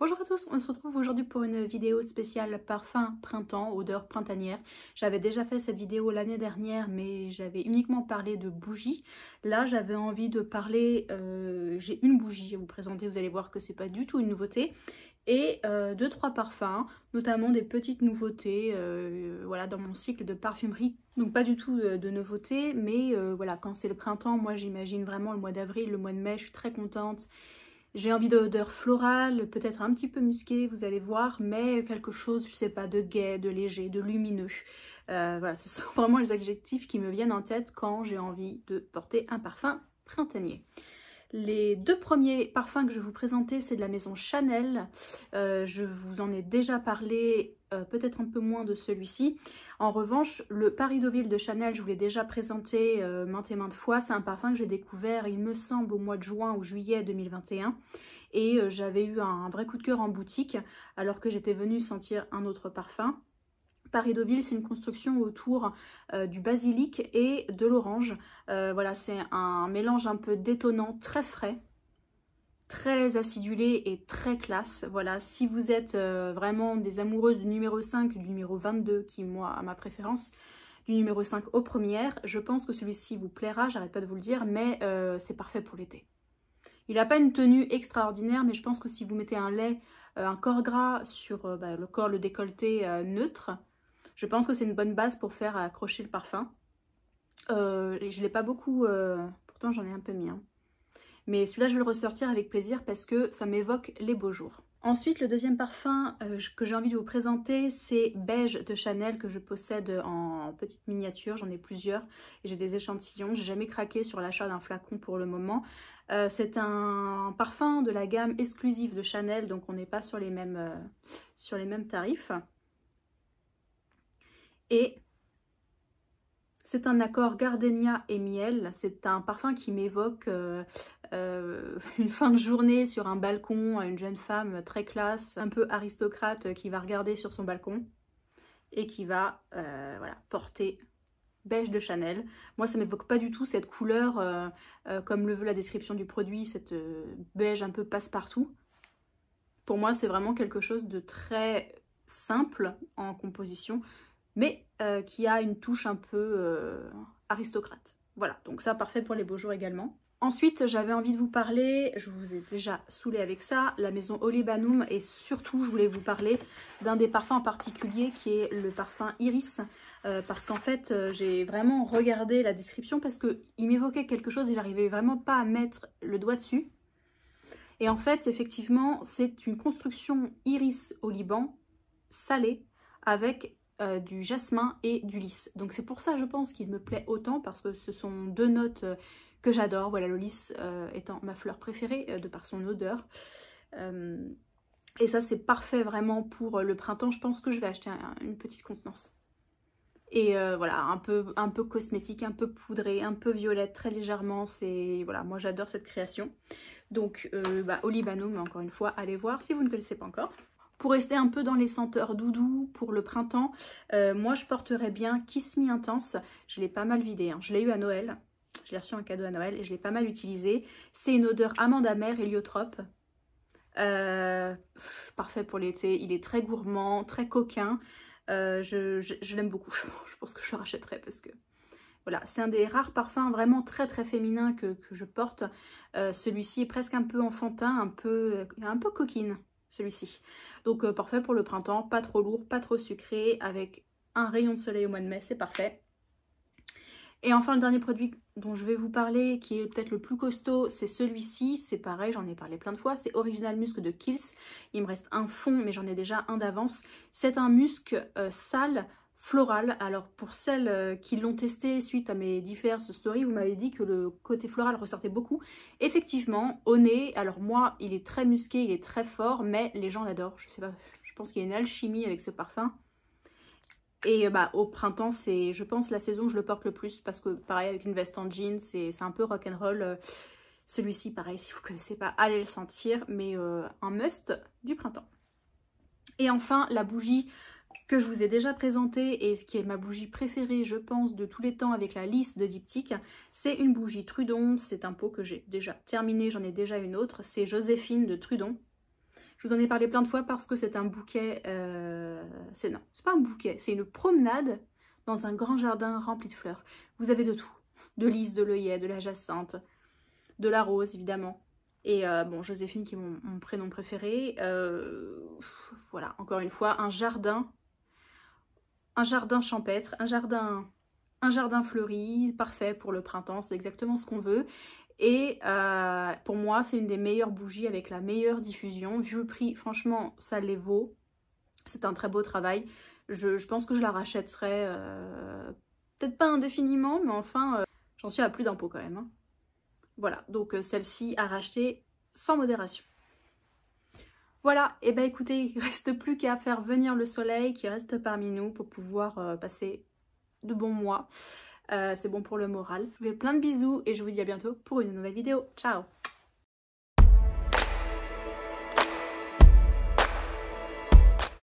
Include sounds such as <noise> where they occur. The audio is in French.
Bonjour à tous, on se retrouve aujourd'hui pour une vidéo spéciale parfum printemps, odeur printanière. J'avais déjà fait cette vidéo l'année dernière mais j'avais uniquement parlé de bougies. Là j'avais envie de parler, euh, j'ai une bougie à vous présenter, vous allez voir que c'est pas du tout une nouveauté. Et euh, deux trois parfums, notamment des petites nouveautés euh, voilà, dans mon cycle de parfumerie. Donc pas du tout de, de nouveautés mais voilà quand c'est le printemps moi j'imagine vraiment le mois d'avril, le mois de mai je suis très contente j'ai envie d'odeur florale, peut-être un petit peu musquée, vous allez voir, mais quelque chose, je sais pas, de gai, de léger, de lumineux. Euh, voilà, ce sont <laughs> vraiment les adjectifs qui me viennent en tête quand j'ai envie de porter un parfum printanier. Les deux premiers parfums que je vais vous présenter, c'est de la maison Chanel. Euh, je vous en ai déjà parlé, euh, peut-être un peu moins de celui-ci. En revanche, le Paris Deauville de Chanel, je vous l'ai déjà présenté euh, maintes et maintes fois. C'est un parfum que j'ai découvert, il me semble, au mois de juin ou juillet 2021. Et j'avais eu un, un vrai coup de cœur en boutique, alors que j'étais venue sentir un autre parfum. Paris-Deauville, c'est une construction autour euh, du basilic et de l'orange. Euh, voilà, c'est un mélange un peu détonnant, très frais, très acidulé et très classe. Voilà, si vous êtes euh, vraiment des amoureuses du numéro 5, du numéro 22, qui moi à ma préférence, du numéro 5 aux premières, je pense que celui-ci vous plaira, j'arrête pas de vous le dire, mais c'est parfait pour l'été. Il n'a pas une tenue extraordinaire, mais je pense que si vous mettez un lait, un corps gras sur bah, le corps, le décolleté neutre, je pense que c'est une bonne base pour faire accrocher le parfum. Euh, je ne l'ai pas beaucoup, euh, pourtant j'en ai un peu mis. Hein. Mais celui-là, je vais le ressortir avec plaisir parce que ça m'évoque les beaux jours. Ensuite, le deuxième parfum euh, que j'ai envie de vous présenter, c'est Beige de Chanel que je possède en petite miniature. J'en ai plusieurs et j'ai des échantillons. J'ai jamais craqué sur l'achat d'un flacon pour le moment. c'est un parfum de la gamme exclusive de Chanel, donc on n'est pas sur les mêmes, sur les mêmes tarifs. Et c'est un accord gardenia et miel. C'est un parfum qui m'évoque euh, euh, <laughs> une fin de journée sur un balcon, à une jeune femme très classe, un peu aristocrate euh, qui va regarder sur son balcon et qui va porter beige de Chanel. Moi, ça m'évoque pas du tout cette couleur, comme le veut la description du produit, cette beige un peu passe-partout. Pour moi, c'est vraiment quelque chose de très simple en composition, mais euh, qui a une touche un peu euh, aristocrate. Voilà, donc ça parfait pour les beaux jours également. Ensuite, j'avais envie de vous parler, je vous ai déjà saoulé avec ça, la maison Olibanum et surtout je voulais vous parler d'un des parfums en particulier qui est le parfum Iris euh, parce qu'en fait j'ai vraiment regardé la description parce qu'il m'évoquait quelque chose et j'arrivais vraiment pas à mettre le doigt dessus. Et en fait, effectivement, c'est une construction iris au Liban salée avec euh, du jasmin et du lys. Donc c'est pour ça je pense qu'il me plaît autant parce que ce sont deux notes euh, que j'adore. Voilà le lys euh, étant ma fleur préférée de par son odeur. et ça c'est parfait vraiment pour le printemps. Je pense que je vais acheter une petite contenance. Et voilà, un peu, un peu cosmétique, un peu poudré, un peu violette, très légèrement. C'est Voilà, moi j'adore cette création. Donc bah, mais encore une fois, allez voir si vous ne connaissez pas encore. Pour rester un peu dans les senteurs doudou pour le printemps, euh, moi je porterais bien Kiss Me Intense. Je l'ai pas mal vidé, hein. je l'ai eu à Noël. Je l'ai reçu en cadeau à Noël et je l'ai pas mal utilisé. C'est une odeur amande amère, héliotrope. Euh, parfait pour l'été, il est très gourmand, très coquin. Euh, je, l'aime beaucoup, <laughs> je pense que je le rachèterai parce que voilà, c'est un des rares parfums vraiment très très féminin que, je porte. Celui-ci est presque un peu enfantin, un peu, un peu coquine celui-ci. Donc euh, parfait pour le printemps, pas trop lourd, pas trop sucré, avec un rayon de soleil au mois de mai, c'est parfait. Et enfin le dernier produit dont je vais vous parler, qui est peut-être le plus costaud, c'est celui-ci. C'est pareil, j'en ai parlé plein de fois. C'est Original Musc de Kills. Il me reste un fond, mais j'en ai déjà un d'avance. C'est un musc euh, sale floral. Alors pour celles euh, qui l'ont testé suite à mes diverses stories, vous m'avez dit que le côté floral ressortait beaucoup. Effectivement, au nez, alors moi il est très musqué, il est très fort, mais les gens l'adorent. Je sais pas, je pense qu'il y a une alchimie avec ce parfum. Et euh, bah au printemps, c'est je pense la saison où je le porte le plus parce que pareil avec une veste en jean, c'est un peu rock'n'roll. Euh, celui-ci, pareil, si vous ne connaissez pas, allez le sentir, mais un must du printemps. Et enfin, la bougie que je vous ai déjà présenté et ce qui est ma bougie préférée, je pense, de tous les temps avec la liste de diptyque. C'est une bougie Trudon, c'est un pot que j'ai déjà terminé, j'en ai déjà une autre, c'est Joséphine de Trudon. Je vous en ai parlé plein de fois parce que c'est un bouquet, euh, c'est non, c'est pas un bouquet, c'est une promenade dans un grand jardin rempli de fleurs. Vous avez de tout, de lys, de l'œillet, de la jacinthe, de la rose évidemment, et euh, bon, Joséphine qui est mon, prénom préféré. Euh, voilà, encore une fois, un jardin un jardin champêtre, un jardin, un jardin fleuri, parfait pour le printemps, c'est exactement ce qu'on veut. Et euh, pour moi, c'est une des meilleures bougies avec la meilleure diffusion. Vu le prix, franchement, ça les vaut. C'est un très beau travail. Je, pense que je la rachèterai euh, peut-être pas indéfiniment, mais enfin, euh, j'en suis à plus d'impôts quand même. Hein. Voilà, donc celle-ci à racheter sans modération. Voilà, et eh ben écoutez, il reste plus qu'à faire venir le soleil qui reste parmi nous pour pouvoir euh, passer de bons mois. Euh, c'est bon pour le moral. Je vous fais plein de bisous et je vous dis à bientôt pour une nouvelle vidéo. Ciao